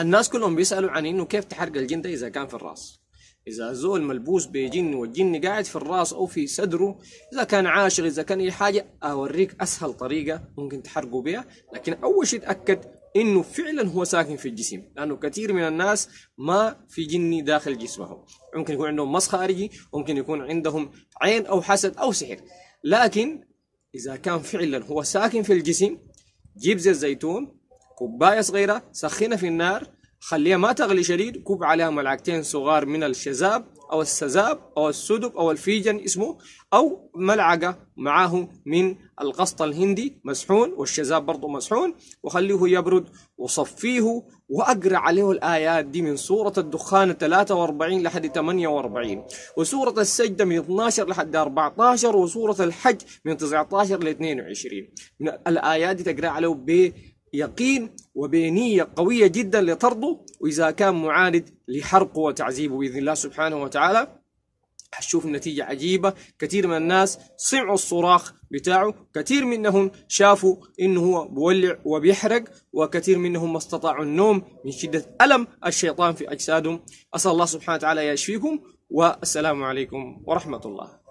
الناس كلهم بيسالوا عن انه كيف تحرق الجن ده اذا كان في الراس اذا زول ملبوس بجن والجن قاعد في الراس او في صدره اذا كان عاشق اذا كان اي حاجه اوريك اسهل طريقه ممكن تحرقه بها لكن اول شيء تاكد انه فعلا هو ساكن في الجسم لانه كثير من الناس ما في جني داخل جسمهم ممكن يكون عندهم مسخ خارجي ممكن يكون عندهم عين او حسد او سحر لكن اذا كان فعلا هو ساكن في الجسم جيب زيت زيتون كوباية صغيرة سخنها في النار خليها ما تغلي شديد كوب عليها ملعقتين صغار من الشذاب أو السذاب أو السدب أو الفيجن اسمه أو ملعقة معاه من القسط الهندي مسحون والشذاب برضه مسحون وخليه يبرد وصفيه وأقرأ عليه الآيات دي من سورة الدخان 43 لحد 48 وسورة السجدة من 12 لحد 14 وسورة الحج من 19 ل 22 الآيات دي تقرأ عليه يقين وبنية قوية جدا لطرده وإذا كان معاند لحرقه وتعذيبه بإذن الله سبحانه وتعالى هتشوف نتيجة عجيبة كثير من الناس سمعوا الصراخ بتاعه كثير منهم شافوا إنه هو بولع وبيحرق وكثير منهم ما استطاعوا النوم من شدة ألم الشيطان في أجسادهم أسأل الله سبحانه وتعالى يشفيكم والسلام عليكم ورحمة الله